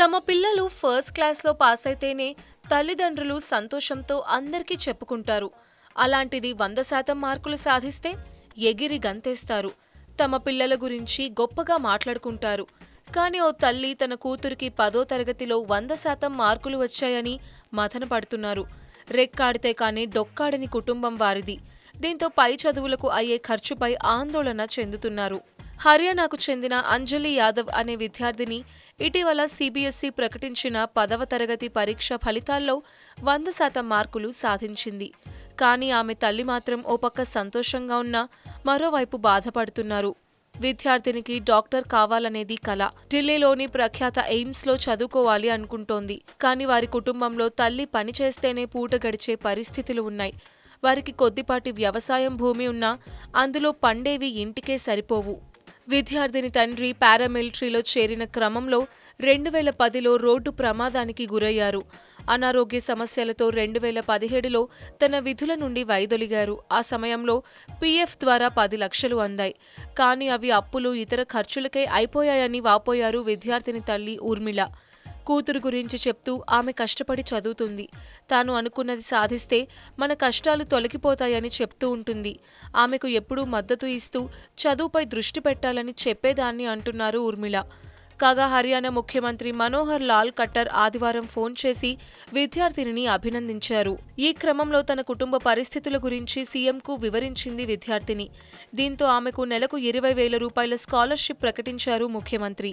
తమ పిల్లలు ఫస్ట్ క్లాస్లో పాస్ అయితేనే తల్లిదండ్రులు సంతోషంతో అందరికీ చెప్పుకుంటారు అలాంటిది వంద శాతం మార్కులు సాధిస్తే ఎగిరి గంతేస్తారు తమ పిల్లల గురించి గొప్పగా మాట్లాడుకుంటారు కానీ ఓ తల్లి తన కూతురికి పదో తరగతిలో వంద శాతం మార్కులు వచ్చాయని మథనపడుతున్నారు రెక్కాడితే కానీ డొక్కాడని కుటుంబం వారిది దీంతో పై చదువులకు అయ్యే ఖర్చుపై ఆందోళన చెందుతున్నారు హర్యానాకు చెందిన అంజలి యాదవ్ అనే విద్యార్థిని ఇటీవల సిబిఎస్ఈ ప్రకటించిన పదవ తరగతి పరీక్ష ఫలితాల్లో వంద శాతం మార్కులు సాధించింది కానీ ఆమె తల్లి మాత్రం ఓ పక్క సంతోషంగా ఉన్నా మరోవైపు బాధపడుతున్నారు విద్యార్థినికి డాక్టర్ కావాలనేది కల ఢిల్లీలోని ప్రఖ్యాత ఎయిమ్స్లో చదువుకోవాలి అనుకుంటోంది కానీ వారి కుటుంబంలో తల్లి పనిచేస్తేనే పూట గడిచే పరిస్థితులు ఉన్నాయి వారికి కొద్దిపాటి వ్యవసాయం భూమి ఉన్నా అందులో పండేవి ఇంటికే సరిపోవు విద్యార్థిని తండ్రి పారామిలిటరీలో చేరిన క్రమంలో రెండు వేల పదిలో రోడ్డు ప్రమాదానికి గురయ్యారు అనారోగ్య సమస్యలతో రెండు వేల పదిహేడులో తన విధుల నుండి వైదొలిగారు ఆ సమయంలో పీఎఫ్ ద్వారా పది లక్షలు అందాయి కానీ అవి అప్పులు ఇతర ఖర్చులకై అయిపోయాయని వాపోయారు విద్యార్థిని తల్లి ఊర్మిళ కూతురు గురించి చెప్తూ ఆమె కష్టపడి చదువుతుంది తాను అనుకున్నది సాధిస్తే మన కష్టాలు తొలగిపోతాయని చెప్తూ ఉంటుంది ఆమెకు ఎప్పుడూ మద్దతు ఇస్తూ చదువుపై దృష్టి పెట్టాలని చెప్పేదాన్ని అంటున్నారు ఊర్మిళ కాగా హర్యానా ముఖ్యమంత్రి మనోహర్ లాల్ కట్టర్ ఆదివారం ఫోన్ చేసి విద్యార్థినిని అభినందించారు ఈ క్రమంలో తన కుటుంబ పరిస్థితుల గురించి సీఎంకు వివరించింది విద్యార్థిని దీంతో ఆమెకు నెలకు ఇరవై వేల రూపాయల స్కాలర్షిప్ ప్రకటించారు ముఖ్యమంత్రి